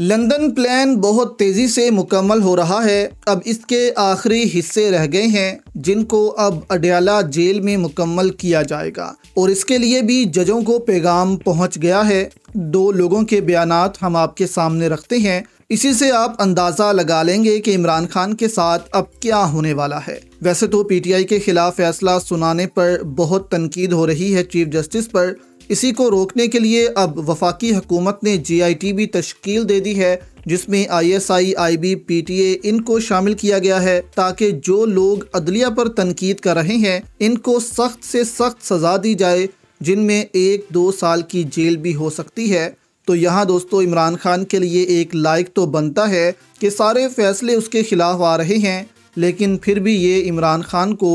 London plan बहुत तेज़ी से मुकम्मल हो रहा है अब इसके आखिरी हिस्से रह गए हैं जिनको अब अडयाला जेल में मुकम्मल किया जाएगा और इसके लिए भी जजों को पैगाम पहुंच गया है दो लोगों के बयान हम आपके सामने रखते हैं इसी से आप अंदाज़ा लगा लेंगे कि इमरान खान के साथ अब क्या होने वाला है वैसे तो पीटीआई के खिलाफ फैसला सुनाने पर बहुत तनकीद हो रही है चीफ जस्टिस पर इसी को रोकने के लिए अब वफाकी हुकूमत ने जी आई टी भी तश्कील दे दी है जिसमें I S I I B P T A इनको शामिल किया गया है ताकि जो लोग अदलिया पर तनकीद कर रहे हैं इनको सख्त से सख्त सज़ा दी जाए जिनमें एक दो साल की जेल भी हो सकती है तो यहाँ दोस्तों इमरान खान के लिए एक लाइक तो बनता है कि सारे फैसले उसके खिलाफ आ रहे हैं लेकिन फिर भी ये इमरान खान को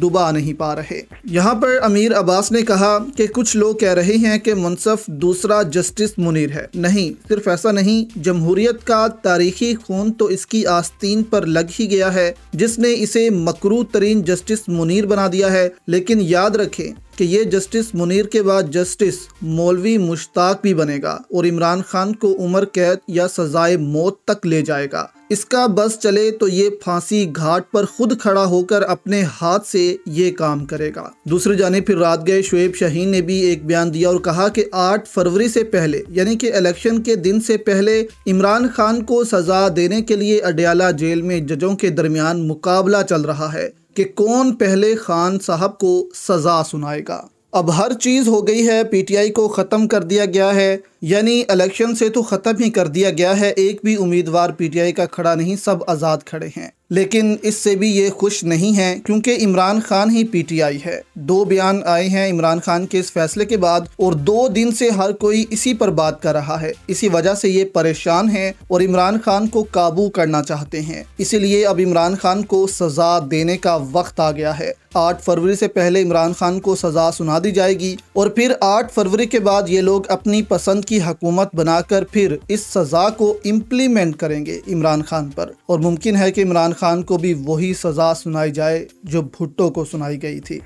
डुबा नहीं पा रहे यहाँ पर अमीर अब्बास ने कहा कि कुछ लोग कह रहे हैं कि मुनसफ दूसरा जस्टिस मुनीर है नहीं सिर्फ ऐसा नहीं जमहूरियत का तारीखी खून तो इसकी आस्तीन पर लग ही गया है जिसने इसे मकरू तरीन जस्टिस मुनीर बना दिया है लेकिन याद रखें कि ये जस्टिस मुनीर के बाद जस्टिस मौलवी मुश्ताक भी बनेगा और इमरान खान को उम्र कैद या सजाए मौत तक ले जाएगा इसका बस चले तो ये फांसी घाट पर खुद खड़ा होकर अपने हाथ से ये काम करेगा दूसरी जाने फिर रात गए शुएब शहीन ने भी एक बयान दिया और कहा कि 8 फरवरी से पहले यानी कि इलेक्शन के दिन से पहले इमरान खान को सजा देने के लिए अडयाला जेल में जजों के दरमियान मुकाबला चल रहा है कि कौन पहले खान साहब को सज़ा सुनाएगा अब हर चीज़ हो गई है पीटीआई को ख़त्म कर दिया गया है यानी इलेक्शन से तो ख़त्म ही कर दिया गया है एक भी उम्मीदवार पीटीआई का खड़ा नहीं सब आज़ाद खड़े हैं लेकिन इससे भी ये खुश नहीं है क्योंकि इमरान खान ही पीटीआई है दो बयान आए हैं इमरान खान के इस फैसले के बाद और दो दिन से हर कोई इसी पर बात कर रहा है इसी वजह से ये परेशान है और इमरान खान को काबू करना चाहते हैं इसीलिए अब इमरान खान को सजा देने का वक्त आ गया है आठ फरवरी से पहले इमरान खान को सजा सुना दी जाएगी और फिर आठ फरवरी के बाद ये लोग अपनी पसंद की हकूमत बनाकर फिर इस सज़ा को इम्प्लीमेंट करेंगे इमरान खान पर और मुमकिन है कि इमरान खान को भी वही सज़ा सुनाई जाए जो भुट्टो को सुनाई गई थी